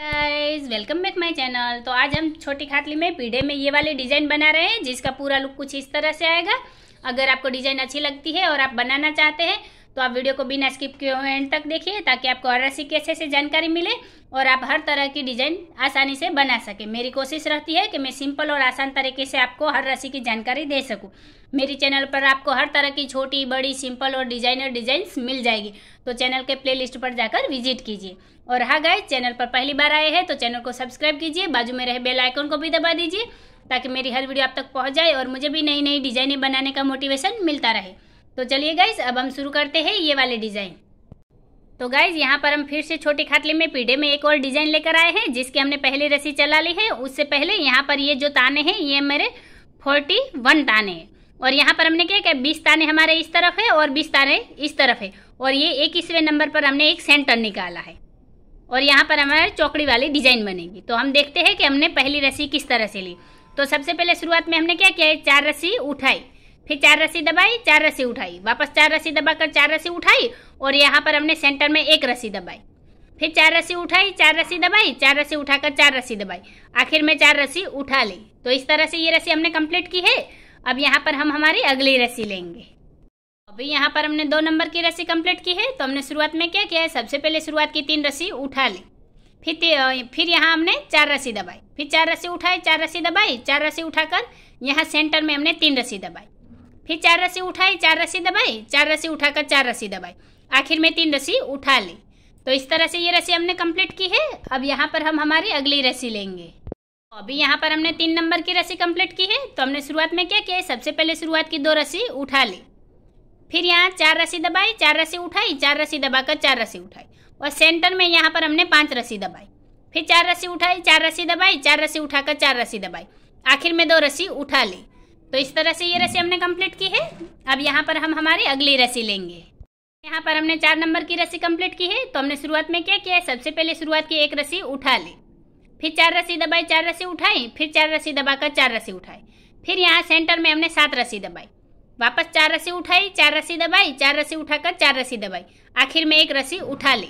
guys welcome back my channel तो आज हम छोटी खातली में पीढ़े में ये वाले डिजाइन बना रहे हैं जिसका पूरा लुक कुछ इस तरह से आएगा अगर आपको डिजाइन अच्छी लगती है और आप बनाना चाहते हैं तो आप वीडियो को बिना स्किप किए हुए एंड तक देखिए ताकि आपको और की अच्छे से जानकारी मिले और आप हर तरह की डिजाइन आसानी से बना सकें मेरी कोशिश रहती है कि मैं सिंपल और आसान तरीके से आपको हर रस्सी की जानकारी दे सकूँ मेरी चैनल पर आपको हर तरह की छोटी बड़ी सिंपल और डिजाइनर डिजाइंस मिल जाएगी तो चैनल के प्लेलिस्ट पर जाकर विजिट कीजिए और हाँ गाय चैनल पर पहली बार आए हैं तो चैनल को सब्सक्राइब कीजिए बाजू में रहे बेल आइकन को भी दबा दीजिए ताकि मेरी हर वीडियो आप तक पहुंच जाए और मुझे भी नई नई डिजाइनें बनाने का मोटिवेशन मिलता रहे तो चलिए गाइज अब हम शुरू करते हैं ये वाले डिज़ाइन तो गाइज यहाँ पर हम फिर से छोटे खाटले में पीढ़े में एक और डिज़ाइन लेकर आए हैं जिसकी हमने पहले रस्सी चला ली है उससे पहले यहाँ पर ये जो ताने हैं ये मेरे फोर्टी वन ताने हैं और यहाँ पर हमने क्या किया बीस ताने हमारे इस तरफ है और बीस ताने इस तरफ है और ये इक्कीसवें नंबर पर हमने एक सेंटर निकाला है और यहाँ पर हमारे चौकड़ी वाली डिजाइन बनेगी तो हम देखते हैं कि हमने पहली रस्सी किस तरह से ली तो सबसे पहले शुरुआत में हमने क्या किया चार रस्सी उठाई फिर चार रस्सी दबाई चार रस्सी उठाई वापस चार रस्सी दबाकर चार रस्सी उठाई और यहाँ पर हमने सेंटर में एक रस्सी दबाई फिर चार रस्सी उठाई चार रस्सी दबाई चार रस्सी उठाकर चार रस्सी दबाई आखिर में चार रस्सी उठा ली तो इस तरह से ये रस्सी हमने कंप्लीट की है अब यहाँ पर हम हमारी अगली रस्सी लेंगे अभी यहाँ पर हमने दो नंबर की रस्सी कंप्लीट की है तो हमने शुरुआत में क्या किया है सबसे पहले शुरुआत की तीन रस्सी उठा ली फिर फिर यहाँ हमने चार रस्सी दबाई फिर चार रस्सी उठाई चार रस्सी दबाई चार रस्सी उठाकर यहाँ सेंटर में हमने तीन रस्सी दबाई फिर चार रस्सी उठाई चार रस्सी दबाई चार रस्सी उठाकर चार रस्सी दबाई आखिर में तीन रस्सी उठा ली तो इस तरह से ये रस्सी हमने कंप्लीट की है अब यहाँ पर हम हमारी अगली रस्सी लेंगे अभी यहाँ पर हमने तीन नंबर की रस्सी कंप्लीट की है तो हमने शुरुआत में क्या किया सबसे पहले शुरुआत की दो रस्सी उठा ली फिर यहाँ चार रस्सी दबाई चार रस्सी उठाई चार रस्सी दबाकर चार रस्सी उठाई और सेंटर में यहाँ पर हमने पांच रस्सी दबाई फिर चार रस्सी उठाई चार रस्सी दबाई चार रस्सी उठाकर चार रस्सी दबाई आखिर में दो रस्सी उठा ली तो इस तरह से ये रस्सी हमने कंप्लीट की है अब यहाँ पर हम हमारी अगली रस्सी लेंगे यहाँ पर हमने चार नंबर की रस्सी कंप्लीट की है तो हमने शुरुआत में क्या किया सबसे पहले शुरुआत की एक रस्सी उठा ली फिर चार रस्सी दबाई चार रस्सी उठाई फिर चार रस्सी दबाकर चार रस्सी उठाई फिर यहाँ सेंटर में हमने सात रस्सी दबाई वापस चार रस्सी उठाई चार रस्सी दबाई चार रस्सी उठाकर चार रस्सी दबाई आखिर में एक रस्सी उठा ली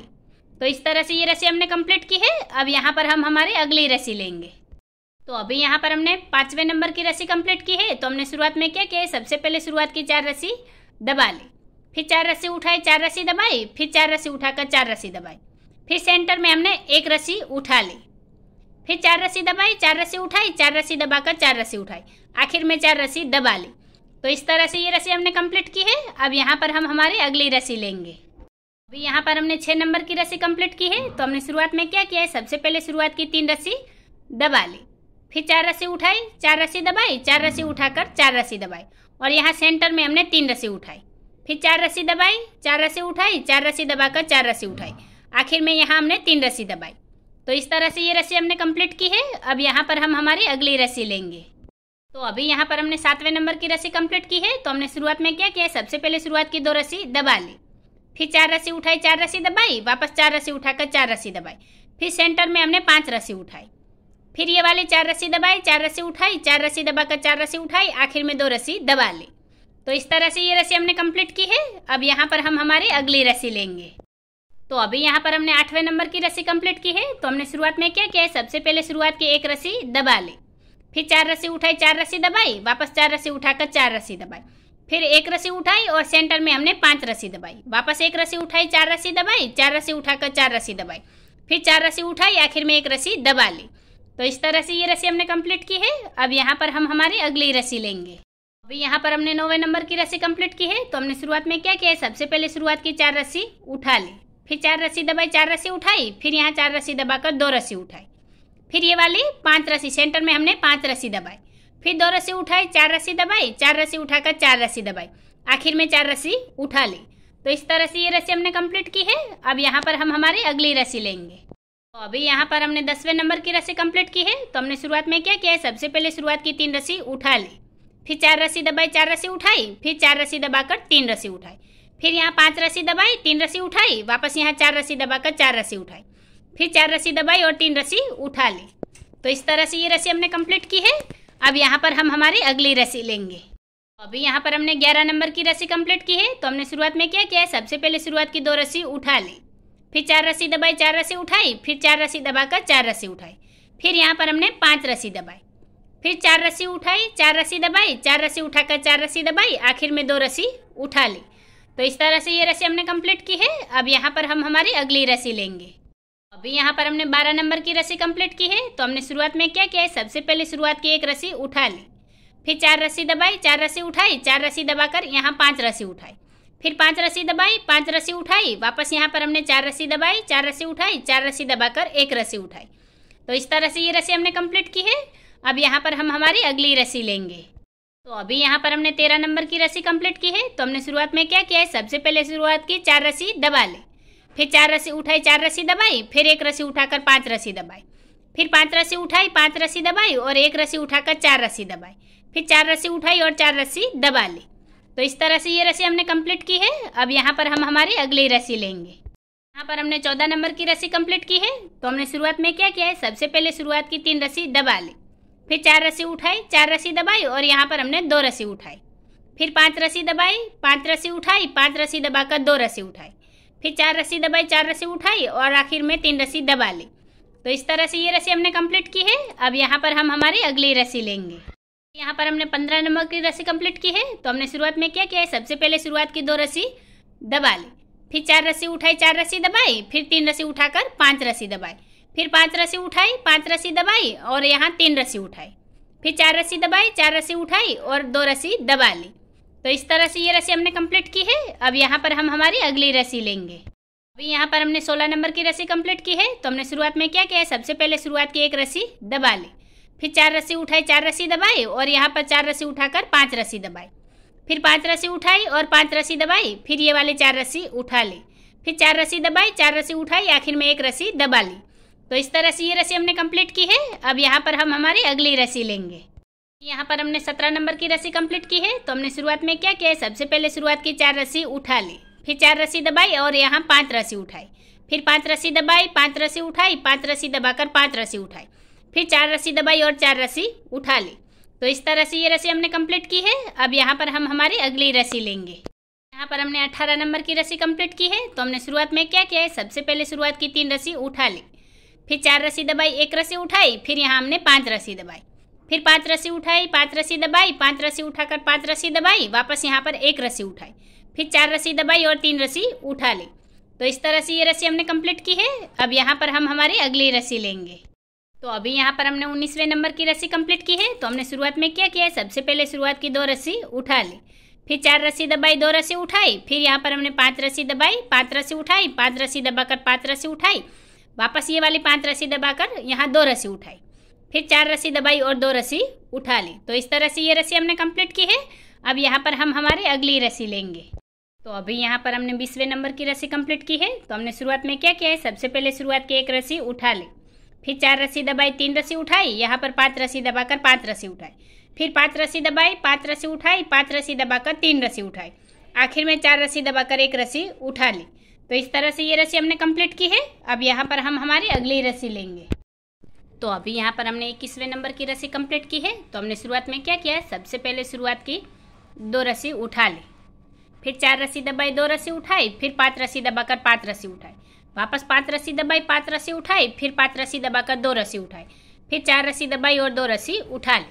तो इस तरह से ये रस्सी हमने कंप्लीट की है अब यहाँ पर हम हमारी अगली रस्सी लेंगे तो अभी यहाँ पर हमने पांचवें नंबर की रस्सी कंप्लीट की है तो हमने शुरुआत में क्या किया सबसे पहले शुरुआत की चार रस्सी दबा ली फिर चार रस्सी उठाई चार रस्सी दबाई फिर चार रस्सी उठाकर चार रस्सी दबाई फिर सेंटर में हमने एक रस्सी उठा ली फिर चार रस्सी दबाई चार रस्सी उठाई चार रस्सी दबाकर चार रस्सी उठाई आखिर में चार रस्सी दबा ली तो इस तरह से ये रस्सी हमने कंप्लीट की है अब यहाँ पर हम हमारी अगली रस्सी लेंगे अभी यहाँ पर हमने छः नंबर की रस्सी कंप्लीट की है तो हमने शुरुआत में क्या किया है सबसे पहले शुरुआत की तीन रस्सी दबा ली फिर चार रस्सी उठाई चार रस्सी दबाई चार रस्सी उठाकर चार रस्सी दबाई और यहाँ सेंटर में हमने तीन रस्सी उठाई फिर चार रस्सी दबाई चार रस्सी उठाई चार रस्सी दबाकर चार रस्सी उठाई आखिर में यहाँ हमने तीन रस्सी दबाई तो इस तरह से ये रस्सी हमने कंप्लीट की है अब यहाँ पर हम हमारी अगली रस्सी लेंगे तो अभी यहाँ पर हमने सातवें नंबर की रस्सी कंप्लीट की है तो हमने शुरुआत में क्या किया सबसे पहले शुरुआत की दो रस्सी दबा ली फिर चार रस्सी उठाई चार रस्सी दबाई वापस चार रस्सी उठाकर चार रस्सी दबाई फिर सेंटर में हमने पांच रस्सी उठाई फिर ये वाले चार रस्सी दबाई चार रस्सी उठाई चार रस्सी दबाकर चार रस्सी उठाई आखिर में दो रस्सी दबा ली तो इस तरह से ये रस्सी हमने कंप्लीट की है अब यहाँ पर हम हमारी अगली रस्सी लेंगे तो अभी यहाँ पर हमने आठवें नंबर की रस्सी कंप्लीट की है तो हमने शुरुआत में क्या किया है सबसे पहले शुरुआत की एक रस्सी दबा ली फिर चार रस्सी उठाई चार रस्सी दबाई वापस चार रस्सी उठाकर चार रस्सी दबाई फिर एक रस्सी उठाई और सेंटर में हमने पांच रस्सी दबाई वापस एक रस्सी उठाई चार रस्सी दबाई चार रस्सी उठाकर चार रस्सी दबाई फिर चार रस्सी उठाई आखिर में एक रस्सी दबा ली तो इस तरह से ये रस्सी हमने कंप्लीट की है अब यहाँ पर हम हमारी अगली रस्सी लेंगे अभी यहाँ पर हमने नौवे नंबर की रस्सी कंप्लीट की है तो हमने शुरुआत में क्या किया है सबसे पहले शुरुआत की चार रस्सी उठा ली फिर चार रस्सी दबाई चार रस्सी उठाई फिर यहाँ चार रस्सी दबाकर दो रस्सी उठाई फिर ये वाली पांच रस्सी सेंटर में हमने पांच रस्सी दबाई फिर दो रस्सी उठाई चार रस्सी दबाई चार रस्सी उठाकर चार रस्सी दबाई आखिर में चार रस्सी उठा ली तो इस तरह से ये रस्सी हमने कंप्लीट की है अब यहाँ पर हम हमारी अगली रस्सी लेंगे तो अभी यहाँ पर हमने दसवें नंबर की रस्सी कंप्लीट की है तो हमने शुरुआत में क्या किया है सबसे पहले शुरुआत की तीन रस्सी उठा ली फिर चार रस्सी दबाई चार रस्सी उठाई फिर चार रस्सी दबाकर तीन रस्सी उठाई फिर यहाँ पांच रस्सी दबाई तीन रस्सी उठाई वापस यहाँ चार रस्सी दबाकर चार रस्सी उठाई फिर चार रस्सी दबाई और तीन रस्सी उठा ली तो इस तरह से ये रस्सी हमने कम्प्लीट की है अब यहाँ पर हम हमारी अगली रस्सी लेंगे तो अभी यहाँ पर हमने ग्यारह नंबर की रस्सी कम्प्लीट की है तो हमने शुरुआत में क्या किया है सबसे पहले शुरुआत की दो रस्सी उठा ली फिर चार रस्सी दबाई चार रस्सी उठाई फिर चार रस्सी दबाकर चार रस्सी उठाई फिर यहाँ पर हमने पाँच रस्सी दबाई फिर चार रस्सी उठाई चार रस्सी दबाई चार रस्सी उठाकर चार रस्सी दबाई आखिर में दो रस्सी उठा ली तो इस तरह से ये रस्सी हमने कंप्लीट की है अब यहाँ पर हम हमारी अगली रस्सी लेंगे अभी यहाँ पर हमने बारह नंबर की रस्सी कंप्लीट की है तो हमने शुरुआत में क्या किया है सबसे पहले शुरुआत की एक रस्सी उठा ली फिर चार रस्सी दबाई चार रस्सी उठाई चार रस्सी दबाकर यहाँ पाँच रस्सी उठाई फिर पांच रस्सी दबाई पांच रस्सी उठाई वापस यहाँ पर हमने चार रस्सी दबाई चार रस्सी उठाई चार रस्सी दबाकर एक रस्सी उठाई तो इस तरह से ये रस्सी हमने कंप्लीट की है अब यहाँ पर हम हमारी अगली रस्सी लेंगे तो अभी यहाँ पर हमने तेरह नंबर की रस्सी कंप्लीट की है तो हमने शुरुआत में क्या किया है सबसे पहले शुरुआत की चार रस्सी दबा ली फिर चार रस्सी उठाई चार रस्सी दबाई फिर एक रस्सी उठाकर पाँच रस्सी दबाई फिर पाँच रस्सी उठाई पाँच रस्सी दबाई और एक रस्सी उठाकर चार रस्सी दबाई फिर चार रस्सी उठाई और चार रस्सी दबा ली तो इस तरह से ये रस्सी हमने कंप्लीट की है अब यहाँ पर हम हमारी अगली रस्सी लेंगे यहाँ पर हमने चौदह नंबर की रस्सी कंप्लीट की है तो हमने शुरुआत में क्या किया है सबसे पहले शुरुआत की तीन रस्सी दबा ली फिर चार रस्सी उठाई चार रस्सी दबाई और यहाँ पर हमने दो रस्सी उठाई फिर पांच रस्सी दबाई पांच रस्सी उठाई पांच रस्सी दबाकर दो रस्सी उठाई फिर चार रस्सी दबाई चार रस्सी उठाई और आखिर में तीन रस्सी दबा ली तो इस तरह से ये रस्सी हमने कंप्लीट की है अब यहाँ पर हम हमारी अगली रस्सी लेंगे यहाँ पर हमने पंद्रह नंबर की रस्सी कंप्लीट की है तो हमने शुरुआत में क्या किया है सबसे पहले शुरुआत की दो रस्सी दबा ली फिर चार रस्सी उठाई चार रस्सी दबाई फिर तीन रस्सी उठाकर पांच रस्सी दबाई फिर पांच रस्सी उठाई पांच रस्सी दबाई और यहाँ तीन रस्सी उठाई फिर चार रस्सी दबाई चार रस्सी उठाई और दो रस्सी दबा ली तो इस तरह से ये रस्सी हमने कम्प्लीट की है अब यहाँ पर हम हमारी अगली रस्सी लेंगे अभी यहाँ पर हमने सोलह नंबर की रस्सी कम्प्लीट की है तो हमने शुरुआत में क्या किया है सबसे पहले शुरुआत की एक रस्सी दबा ली फिर चार रस्सी उठाई चार रस्सी दबाई और यहाँ पर चार रस्सी उठाकर पांच रस्सी दबाई फिर पांच रस्सी उठाई और पांच रस्सी दबाई फिर ये वाले चार रस्सी उठा ली फिर चार रस्सी दबाई चार रस्सी उठाई आखिर में एक रस्सी दबा ली तो इस तरह से ये रस्सी हमने कम्प्लीट की है अब यहाँ पर हम हमारी अगली रस्सी लेंगे यहाँ पर हमने सत्रह नंबर की रस्सी कम्प्लीट की है तो हमने शुरुआत में क्या किया है सबसे पहले शुरुआत की चार रस्सी उठा ली फिर चार रस्सी दबाई और यहाँ पांच रस्सी उठाई फिर पांच रस्सी दबाई पांच रस्सी उठाई पांच रस्सी दबाकर पांच रस्सी उठाई फिर चार रस्सी दबाई और चार रस्सी उठा ली तो इस तरह से ये रस्सी हमने कंप्लीट की है अब यहाँ पर हम हमारी अगली रस्सी लेंगे यहाँ पर हमने 18 नंबर की रस्सी कंप्लीट की है तो हमने शुरुआत में क्या किया है सबसे पहले शुरुआत की तीन रस्सी उठा ली फिर चार रस्सी दबाई एक रस्सी उठाई फिर यहाँ हमने पाँच रस्सी दबाई फिर पाँच रस्सी उठाई पाँच रस्सी दबाई पाँच रस्सी उठाकर पाँच रस्सी दबाई वापस यहाँ पर एक रस्सी उठाई फिर चार रस्सी दबाई और तीन रस्सी उठा ली तो इस तरह से ये रस्सी हमने कंप्लीट की है अब यहाँ पर हम हमारी अगली रस्सी लेंगे तो अभी यहाँ पर हमने उन्नीसवें नंबर की रस्सी कंप्लीट की है तो हमने शुरुआत में क्या किया है सबसे पहले शुरुआत की दो रस्सी उठा ली फिर चार रस्सी दबाई दो रस्सी उठाई फिर यहाँ पर हमने पाँच रस्सी दबाई पाँच रस्सी उठाई पाँच रस्सी दबाकर पाँच रस्सी उठाई वापस ये वाली पाँच रस्सी दबाकर यहाँ दो रस्सी उठाई फिर चार रस्सी दबाई और दो रस्सी उठा ली तो इस तरह से ये रस्सी हमने कंप्लीट की है अब यहाँ पर हम हमारी अगली रस्सी लेंगे तो अभी यहाँ पर हमने बीसवें नंबर की रस्सी कंप्लीट की है तो हमने शुरुआत में क्या किया है सबसे पहले शुरुआत की एक रस्सी उठा ली फिर चार रस्सी दबाई तीन रस्सी उठाई यहाँ पर पाँच रस्सी दबाकर पाँच रस्सी उठाई फिर पाँच रस्सी दबाई पाँच रस्सी उठाई पाँच रस्सी दबाकर तीन रस्सी उठाई आखिर में चार रस्सी दबाकर एक रस्सी उठा ली तो इस तरह से ये रस्सी हमने कंप्लीट की है अब यहाँ पर हम हमारी अगली रस्सी लेंगे तो अभी यहाँ पर हमने इक्कीसवें नंबर की रस्सी कम्प्लीट की है तो हमने शुरुआत में क्या किया सबसे पहले शुरुआत की दो रस्सी उठा ली फिर चार रस्सी दबाई दो रस्सी उठाई फिर पाँच रस्सी दबाकर पाँच रस्सी उठाई वापस पाँच रस्सी दबाई पाँच रस्सी उठाई फिर पाँच रस्सी दबाकर दो रस्सी उठाई फिर चार रस्सी दबाई और दो रस्सी उठा ली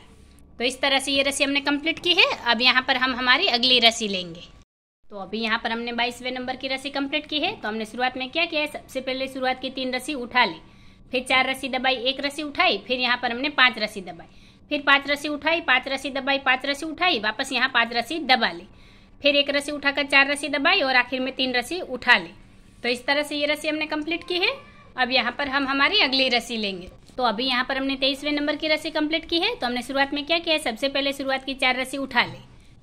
तो इस तरह से ये रस्सी हमने कंप्लीट की है अब यहाँ पर हम हमारी अगली रस्सी लेंगे तो अभी यहाँ पर हमने बाईसवें नंबर की रस्सी कंप्लीट की है तो हमने शुरुआत में क्या किया सबसे पहले शुरुआत की तीन रस्सी उठा ली फिर चार रस्सी दबाई एक रस्सी उठाई फिर यहाँ पर हमने पाँच रस्सी दबाई फिर पाँच रस्सी उठाई पाँच रस्सी दबाई पाँच रस्सी उठाई वापस यहाँ पाँच रस्सी दबा ली फिर एक रस्सी उठाकर चार रस्सी दबाई और आखिर में तीन रस्सी उठा ली तो इस तरह से ये रस्सी हमने कंप्लीट की है अब यहाँ पर हम हमारी अगली रस्सी लेंगे तो अभी यहाँ पर हमने तेईसवें नंबर की रस्सी कंप्लीट की है तो हमने शुरुआत में क्या किया है सबसे पहले शुरुआत की चार रस्सी उठा ली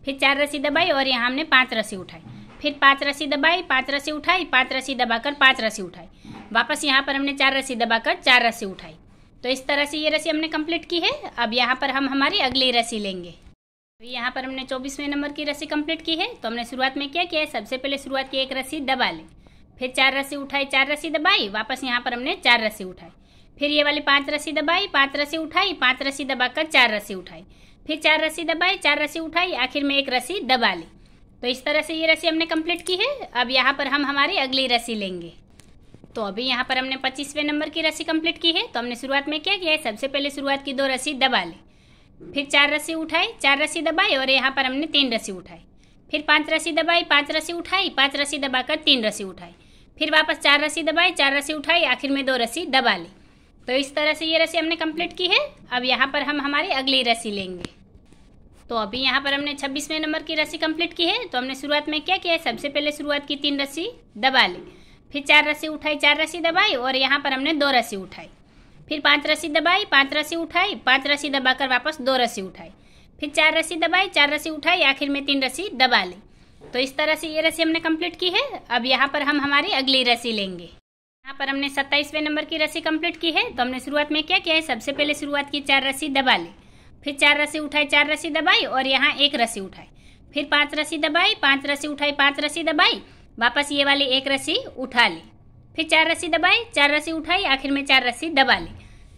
फिर चार रस्सी दबाई और यहाँ हमने पाँच रस्सी उठाई फिर पाँच रस्सी दबाई पाँच रस्सी उठाई पाँच रस्सी दबाकर पाँच रस्सी उठाई वापस यहाँ पर हमने चार रस्सी दबाकर चार रस्सी उठाई तो इस तरह से ये रस्सी हमने कम्प्लीट की है अब यहाँ पर हम हमारी अगली रस्सी लेंगे अभी यहाँ पर हमने चौबीसवें नंबर की रस्सी कम्प्लीट की है तो हमने शुरुआत में क्या किया है सबसे पहले शुरुआत की एक रस्सी दबा ली फिर चार रस्सी उठाई चार रस्सी दबाई वापस यहाँ पर हमने चार रस्सी उठाई फिर ये वाली पांच रस्सी दबाई पांच रस्सी उठाई पांच रस्सी दबाकर चार रस्सी उठाई फिर चार रस्सी दबाई चार रस्सी उठाई आखिर में एक रस्सी दबा ली तो इस तरह से ये रस्सी हमने कंप्लीट की है अब यहाँ पर हम हमारी अगली रस्सी लेंगे तो अभी यहाँ पर हमने पच्चीसवें नंबर की रस्सी कंप्लीट की है तो हमने शुरुआत में क्या किया है सबसे पहले शुरुआत की दो रस्सी दबा ली फिर चार रस्सी उठाई चार रस्सी दबाई और यहाँ पर हमने तीन रस्सी उठाई फिर पांच रस्सी दबाई पांच रस्सी उठाई पांच रस्सी दबाकर तीन रस्सी उठाई फिर वापस चार रस्सी दबाई चार रस्सी उठाई आखिर में दो रस्सी दबा ली तो इस तरह से ये रस्सी हमने कंप्लीट की है अब यहाँ पर हम हमारी अगली रस्सी लेंगे तो अभी यहाँ पर हमने छब्बीसवें नंबर की रस्सी कंप्लीट की है तो हमने शुरुआत में क्या किया सबसे पहले शुरुआत की तीन रस्सी दबा ली फिर चार रस्सी उठाई चार रस्सी दबाई और यहाँ पर हमने दो रस्सी उठाई फिर पांच रस्सी दबाई पाँच रस्सी उठाई पांच रस्सी दबाकर वापस दो रस्सी उठाई फिर चार रस्सी दबाई चार रस्सी उठाई आखिर में तीन रस्सी दबा ली तो इस तरह से ये रस्सी हमने कंप्लीट की है अब यहाँ पर हम हमारी अगली रस्सी लेंगे यहाँ पर हमने सत्ताईसवें नंबर की रस्सी कंप्लीट की है तो हमने शुरुआत में क्या किया है सबसे पहले शुरुआत की चार रस्सी दबा ली फिर चार रस्सी उठाई चार रस्सी दबाई और यहाँ एक रस्सी उठाई फिर पांच रस्सी दबाई पांच रस्सी उठाई पांच रस्सी दबाई वापस ये वाली एक रस्सी उठा ली फिर चार रस्सी दबाई चार रस्सी उठाई आखिर में चार रस्सी दबा ली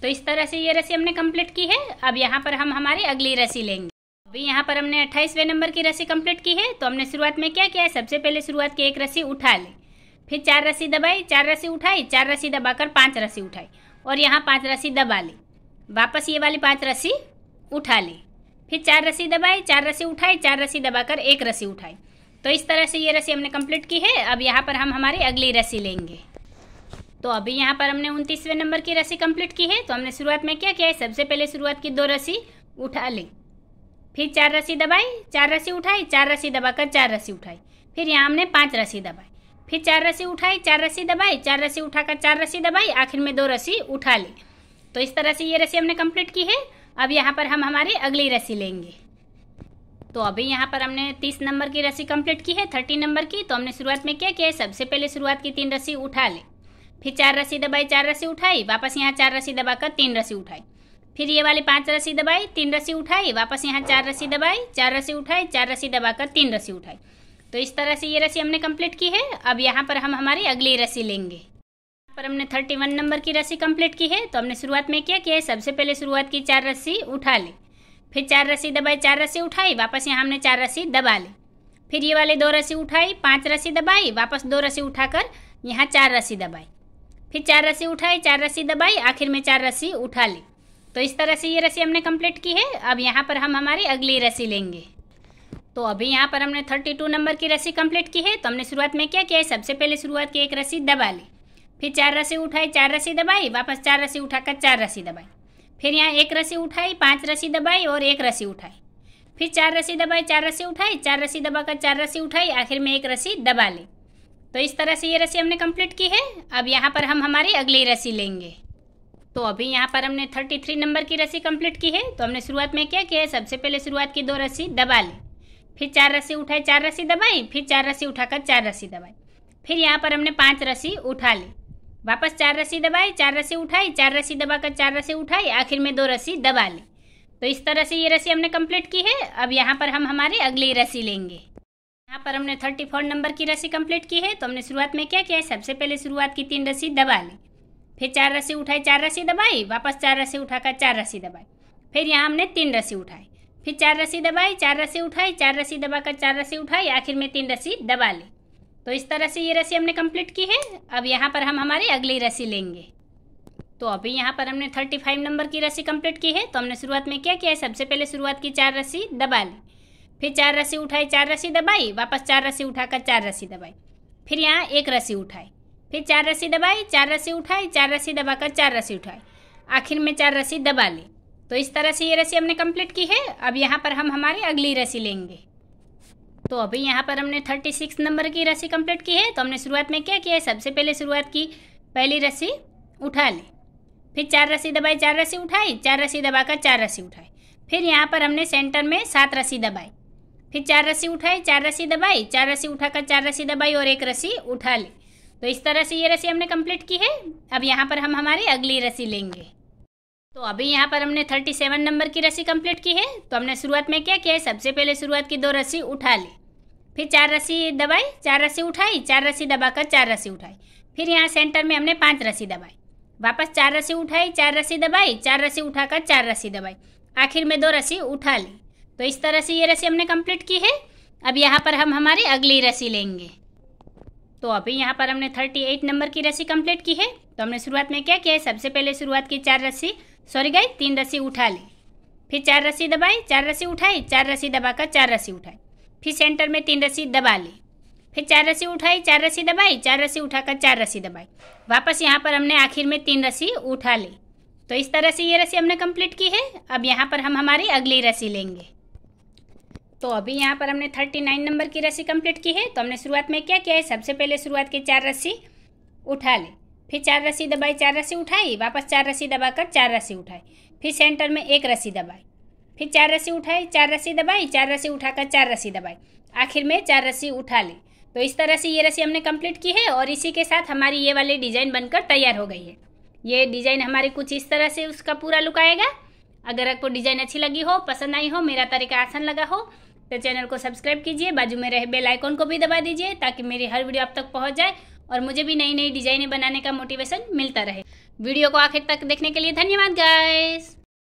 तो इस तरह से ये रस्सी हमने कंप्लीट की है अब यहाँ पर हम हमारी अगली रस्सी लेंगे अभी यहाँ पर हमने अट्ठाईसवें नंबर की रस्सी कंप्लीट की है तो हमने शुरुआत में क्या किया है सबसे पहले शुरुआत की एक रस्सी उठा ली फिर चार रस्सी दबाई चार रस्सी उठाई चार रस्सी दबाकर पांच रस्सी उठाई और यहाँ पांच रस्सी दबा ली वापस ये वाली पांच रस्सी उठा ली फिर चार रस्सी दबाई चार रस्सी उठाई चार रस्सी दबाकर एक रस्सी उठाई तो इस तरह से ये रस्सी हमने कंप्लीट की है अब यहाँ पर हम हमारी अगली रस्सी लेंगे तो अभी यहाँ पर हमने उनतीसवें नंबर की रस्सी कंप्लीट की है तो हमने शुरुआत में क्या किया है सबसे पहले शुरुआत की दो रस्सी उठा ली फिर चार रस्सी दबाई चार रस्सी उठाई चार रस्सी दबाकर चार रस्सी उठाई फिर यहाँ हमने पाँच रस्सी दबाई फिर चार रस्सी उठाई चार रस्सी दबाई चार रस्सी उठाकर चार रस्सी दबाई आखिर में दो रस्सी उठा ली तो इस तरह से ये रस्सी हमने कंप्लीट की है अब यहाँ पर हम हमारी अगली रस्सी लेंगे तो अभी यहाँ पर हमने तीस नंबर की रस्सी कंप्लीट की है थर्टी नंबर की तो हमने शुरुआत में क्या किया सबसे पहले शुरुआत की तीन रस्सी उठा ली फिर चार रस्सी दबाई चार रस्सी उठाई वापस यहाँ चार रस्सी दबाकर तीन रस्सी उठाई फिर ये वाली पांच रस्सी दबाई तीन रस्सी उठाई वापस यहाँ चार रस्सी दबाई चार रस्सी उठाई चार रस्सी दबाकर तीन रस्सी उठाई तो इस तरह से ये रस्सी हमने कंप्लीट की है अब यहाँ पर हम हमारी अगली रस्सी लेंगे पर हमने थर्टी वन नंबर की रस्सी कंप्लीट की है तो हमने शुरुआत में क्या किया है सबसे पहले शुरुआत की चार रस्सी उठा ली फिर चार रस्सी दबाई चार रस्सी उठाई वापस यहाँ हमने चार रस्सी दबा ली फिर ये वाले दो रस्सी उठाई पांच रस्सी दबाई वापस दो रस्सी उठाकर यहाँ चार रस्सी दबाई फिर चार रस्सी उठाई चार रस्सी दबाई आखिर में चार रस्सी उठा ली तो इस तरह से ये रस्सी हमने कंप्लीट की है अब यहाँ पर हम हमारी अगली रस्सी लेंगे तो अभी यहाँ पर हमने 32 नंबर की रस्सी कंप्लीट की है तो हमने शुरुआत में क्या किया है सबसे पहले शुरुआत की एक रस्सी दबा ली फिर चार रस्सी उठाई चार रस्सी दबाई वापस चार रस्सी उठाकर चार रस्सी दबाई फिर यहाँ एक रस्सी उठाई पाँच रस्सी दबाई और एक रस्सी उठाई फिर चार रस्सी दबाई चार रस्सी उठाई चार रस्सी दबाकर चार रस्सी उठाई आखिर में एक रस्सी दबा ली तो इस तरह से ये रस्सी हमने कंप्लीट की है अब यहाँ पर हम हमारी अगली रस्सी लेंगे तो अभी यहाँ पर हमने 33 नंबर की रस्सी कंप्लीट की है तो हमने शुरुआत में क्या किया है सबसे पहले शुरुआत की दो रस्सी दबा ली फिर चार रस्सी उठाई चार रस्सी दबाई फिर चार रस्सी उठाकर चार रस्सी दबाई फिर यहाँ पर हमने पाँच रस्सी उठा ली वापस चार रस्सी दबाई चार रस्सी उठाई चार रस्सी दबाकर चार रस्सी उठाई आखिर में दो रस्सी दबा ली तो इस तरह से ये रस्सी हमने कंप्लीट की है अब यहाँ पर हम हमारी अगली रस्सी लेंगे यहाँ पर हमने थर्टी फोर नंबर की रस्सी कंप्लीट की है तो हमने शुरुआत में क्या किया है सबसे पहले शुरुआत की तीन रस्सी दबा ली फिर चार रस्सी उठाई चार रस्सी दबाई वापस चार रस्सी उठाकर चार रस्सी दबाई फिर यहाँ हमने तीन रस्सी उठाई फिर चार रस्सी दबाई चार रस्सी उठाई चार रस्सी दबाकर चार रस्सी उठाई आखिर में तीन रस्सी दबा ली तो इस तरह से ये रस्सी हमने कंप्लीट की है अब यहाँ पर हम हमारी अगली रस्सी लेंगे तो अभी यहाँ पर हमने थर्टी फाइव नंबर की रस्सी कंप्लीट की है तो हमने शुरुआत में क्या किया है सबसे पहले शुरुआत की चार रस्सी दबा ली फिर चार रस्सी उठाई चार रस्सी दबाई वापस चार रस्सी उठाकर चार रस्सी दबाई फिर यहाँ एक रस्सी उठाई फिर चार रस्सी दबाई चार रस्सी उठाई चार रस्सी दबाकर चार रस्सी उठाई आखिर में चार रस्सी दबा ली तो इस तरह से ये रस्सी हमने कंप्लीट की है अब यहाँ पर हम हमारी अगली रस्सी लेंगे तो अभी यहाँ पर हमने थर्टी सिक्स नंबर की रस्सी कंप्लीट की है तो हमने शुरुआत में क्या किया सबसे पहले शुरुआत की पहली रस्सी उठा ली फिर चार रस्सी दबाई चार रस्सी उठाई चार रस्सी दबाकर चार रस्सी उठाई फिर यहाँ पर हमने सेंटर में सात रस्सी दबाई फिर चार रस्सी उठाई चार रस्सी दबाई चार रस्सी उठाकर चार रस्सी दबाई और एक रस्सी उठा ली तो इस तरह से ये रस्सी हमने कंप्लीट की है अब यहाँ पर हम हमारी अगली रस्सी लेंगे तो अभी यहाँ पर हमने 37 नंबर की रस्सी कंप्लीट की है तो हमने शुरुआत में क्या किया है सबसे पहले शुरुआत की दो रस्सी उठा ली फिर चार रस्सी दबाई चार रस्सी उठाई चार रस्सी दबाकर चार रस्सी उठाई फिर यहाँ सेंटर में हमने पाँच रस्सी दबाई वापस चार रस्सी उठाई चार रस्सी दबाई चार रस्सी उठाकर चार रस्सी दबाई आखिर में दो रस्सी उठा ली तो इस तरह से ये रस्सी हमने कंप्लीट की है अब यहाँ पर हम हमारी अगली रस्सी लेंगे तो अभी यहाँ पर हमने 38 नंबर की रस्सी कंप्लीट की है तो हमने शुरुआत में क्या किया है सबसे पहले शुरुआत की चार रस्सी सॉरी गाई तीन रस्सी उठा ली फिर चार रस्सी दबाई चार रस्सी उठाई चार रस्सी दबाकर चार रस्सी उठाई फिर सेंटर में तीन रस्सी दबा ली फिर चार रस्सी उठाई चार रस्सी दबाई चार रस्सी उठाकर चार रस्सी दबाई वापस यहाँ पर हमने आखिर में तीन रस्सी उठा ली तो इस तरह से ये रस्सी हमने कंप्लीट की है अब यहाँ पर हम हमारी अगली रस्सी लेंगे तो अभी यहाँ पर हमने थर्टी नाइन नंबर की रस्सी कंप्लीट की है तो हमने शुरुआत में क्या किया है सबसे पहले शुरुआत की चार रस्सी उठा ली फिर चार रस्सी दबाई चार रस्सी उठाई वापस चार रस्सी दबाकर चार रस्सी उठाई फिर सेंटर में एक रस्सी दबाई फिर चार रस्सी उठाई चार रस्सी दबाई चार रस्सी उठाकर चार रस्सी दबाई आखिर में चार रस्सी उठा ली तो इस तरह से ये रस्सी हमने कंप्लीट की है और इसी के साथ हमारी ये वाली डिज़ाइन बनकर तैयार हो गई है ये डिज़ाइन हमारी कुछ इस तरह से उसका पूरा लुक आएगा अगर आपको डिज़ाइन अच्छी लगी हो पसंद आई हो मेरा तरीका आसान लगा हो तो चैनल को सब्सक्राइब कीजिए बाजू में रहे बेल आइकॉन को भी दबा दीजिए ताकि मेरी हर वीडियो आप तक पहुँच जाए और मुझे भी नई नई डिजाइनें बनाने का मोटिवेशन मिलता रहे वीडियो को आखिर तक देखने के लिए धन्यवाद गाइस